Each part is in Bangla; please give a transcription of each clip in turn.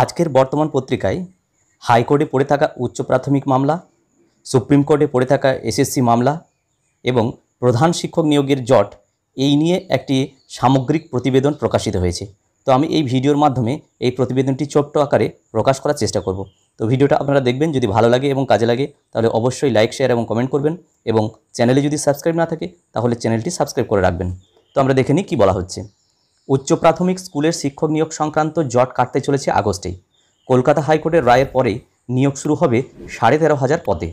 আজকের বর্তমান পত্রিকায় হাইকোর্টে পড়ে থাকা উচ্চ প্রাথমিক মামলা সুপ্রিম কোর্টে পড়ে থাকা এসএসসি মামলা এবং প্রধান শিক্ষক নিয়োগের জট এই নিয়ে একটি সামগ্রিক প্রতিবেদন প্রকাশিত হয়েছে তো আমি এই ভিডিওর মাধ্যমে এই প্রতিবেদনটি ছোট্ট আকারে প্রকাশ করার চেষ্টা করব তো ভিডিওটা আপনারা দেখবেন যদি ভালো লাগে এবং কাজে লাগে তাহলে অবশ্যই লাইক শেয়ার এবং কমেন্ট করবেন এবং চ্যানেলে যদি সাবস্ক্রাইব না থাকে তাহলে চ্যানেলটি সাবস্ক্রাইব করে রাখবেন তো আমরা দেখে নিই কী বলা হচ্ছে উচ্চ প্রাথমিক স্কুলের শিক্ষক নিয়োগ সংক্রান্ত জট কাটতে চলেছে আগস্টেই কলকাতা হাইকোর্টের রায়ের পরে নিয়োগ শুরু হবে সাড়ে তেরো হাজার পদে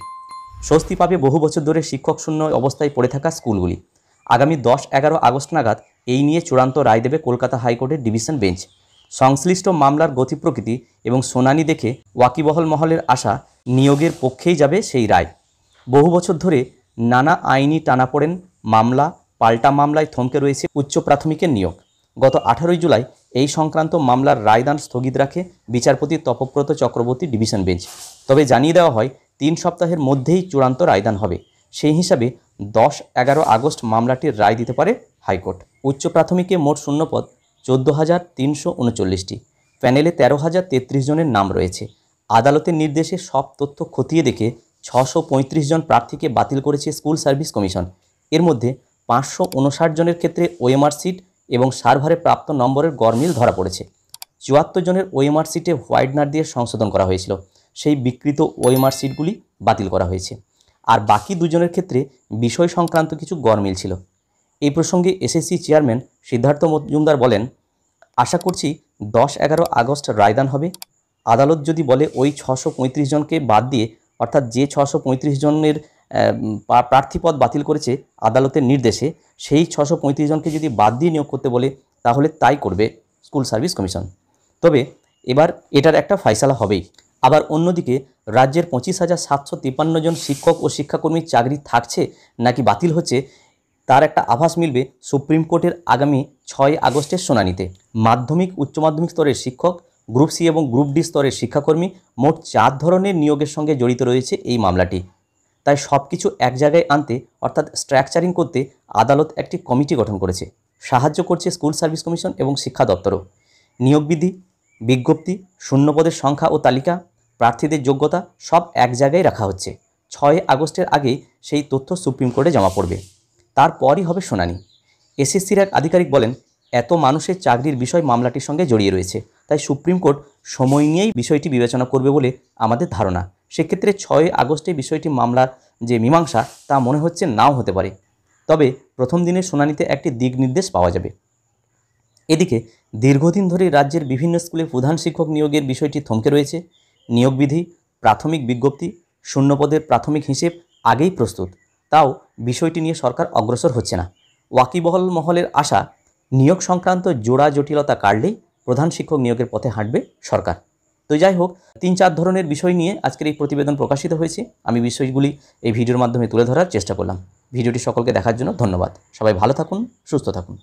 স্বস্তি পাবে বহু বছর ধরে শিক্ষক শূন্য অবস্থায় পড়ে থাকা স্কুলগুলি আগামী দশ এগারো আগস্ট নাগাদ এই নিয়ে চূড়ান্ত রায় দেবে কলকাতা হাইকোর্টের ডিভিশন বেঞ্চ সংশ্লিষ্ট মামলার গতি প্রকৃতি এবং সোনানি দেখে ওয়াকিবহল মহলের আশা নিয়োগের পক্ষেই যাবে সেই রায় বহু বছর ধরে নানা আইনি টানাপোড়েন মামলা পাল্টা মামলায় থমকে রয়েছে উচ্চ প্রাথমিকের নিয়োগ গত আঠারোই জুলাই এই সংক্রান্ত মামলার রায়দান স্থগিত রাখে বিচারপতি তপব্রত চক্রবর্তী ডিভিশন বেঞ্চ তবে জানিয়ে দেওয়া হয় তিন সপ্তাহের মধ্যেই চূড়ান্ত রায়দান হবে সেই হিসাবে দশ এগারো আগস্ট মামলাটির রায় দিতে পারে হাইকোর্ট উচ্চ প্রাথমিকে মোট শূন্যপদ চোদ্দো হাজার তিনশো উনচল্লিশটি প্যানেলে তেরো হাজার তেত্রিশ জনের নাম রয়েছে আদালতের নির্দেশে সব তথ্য খতিয়ে দেখে ছশো পঁয়ত্রিশ জন প্রার্থীকে বাতিল করেছে স্কুল সার্ভিস কমিশন এর মধ্যে পাঁচশো উনষাট জনের ক্ষেত্রে ওএমআর সিট এবং সার্ভারে প্রাপ্ত নম্বরের গরমিল ধরা পড়েছে চুয়াত্তর জনের ওয়েমার সিটে হোয়াইটনার দিয়ে সংশোধন করা হয়েছিল সেই বিকৃত ওয়েমার সিটগুলি বাতিল করা হয়েছে আর বাকি দুজনের ক্ষেত্রে বিষয় সংক্রান্ত কিছু গরমিল ছিল এই প্রসঙ্গে এসএসসি চেয়ারম্যান সিদ্ধার্থ মজুমদার বলেন আশা করছি দশ এগারো আগস্ট রায়দান হবে আদালত যদি বলে ওই ছশো জনকে বাদ দিয়ে অর্থাৎ যে ছশো জনের প্রার্থীপদ বাতিল করেছে আদালতের নির্দেশে সেই ছশো জনকে যদি বাদ দিয়ে নিয়োগ করতে বলে তাহলে তাই করবে স্কুল সার্ভিস কমিশন তবে এবার এটার একটা ফয়সালা হবেই আবার অন্যদিকে রাজ্যের পঁচিশ হাজার সাতশো তিপ্পান্ন জন শিক্ষক ও শিক্ষাকর্মীর চাকরি থাকছে নাকি বাতিল হচ্ছে তার একটা আভাস মিলবে সুপ্রিম কোর্টের আগামী ছয় আগস্টের শুনানিতে মাধ্যমিক উচ্চ মাধ্যমিক স্তরের শিক্ষক গ্রুপ সি এবং গ্রুপ ডি স্তরের শিক্ষাকর্মী মোট চার ধরনের নিয়োগের সঙ্গে জড়িত রয়েছে এই মামলাটি তাই সব কিছু এক জায়গায় আনতে অর্থাৎ স্ট্রাকচারিং করতে আদালত একটি কমিটি গঠন করেছে সাহায্য করছে স্কুল সার্ভিস কমিশন এবং শিক্ষা দপ্তরও নিয়োগ বিধি বিজ্ঞপ্তি শূন্যপদের সংখ্যা ও তালিকা প্রার্থীদের যোগ্যতা সব এক জায়গায় রাখা হচ্ছে ছয় আগস্টের আগে সেই তথ্য সুপ্রিম কোর্টে জমা পড়বে তারপরই হবে শুনানি এসএসসির এক আধিকারিক বলেন এত মানুষের চাকরির বিষয় মামলাটির সঙ্গে জড়িয়ে রয়েছে তাই সুপ্রিম কোর্ট সময় নিয়েই বিষয়টি বিবেচনা করবে বলে আমাদের ধারণা সেক্ষেত্রে ছয় আগস্টে বিষয়টি মামলার যে মীমাংসা তা মনে হচ্ছে নাও হতে পারে তবে প্রথম দিনের শুনানিতে একটি দিক নির্দেশ পাওয়া যাবে এদিকে দীর্ঘদিন ধরে রাজ্যের বিভিন্ন স্কুলে প্রধান শিক্ষক নিয়োগের বিষয়টি থমকে রয়েছে নিয়োগবিধি প্রাথমিক বিজ্ঞপ্তি শূন্যপদের প্রাথমিক হিসেব আগেই প্রস্তুত তাও বিষয়টি নিয়ে সরকার অগ্রসর হচ্ছে না ওয়াকিবহল মহলের আশা নিয়োগ সংক্রান্ত জোড়া জটিলতা কাটলেই প্রধান শিক্ষক নিয়োগের পথে হাঁটবে সরকার তো যাই হোক তিন চার ধরনের বিষয় নিয়ে আজকের এই প্রতিবেদন প্রকাশিত হয়েছে আমি বিষয়গুলি এই ভিডিওর মাধ্যমে তুলে ধরার চেষ্টা করলাম ভিডিওটি সকলকে দেখার জন্য ধন্যবাদ সবাই ভালো থাকুন সুস্থ থাকুন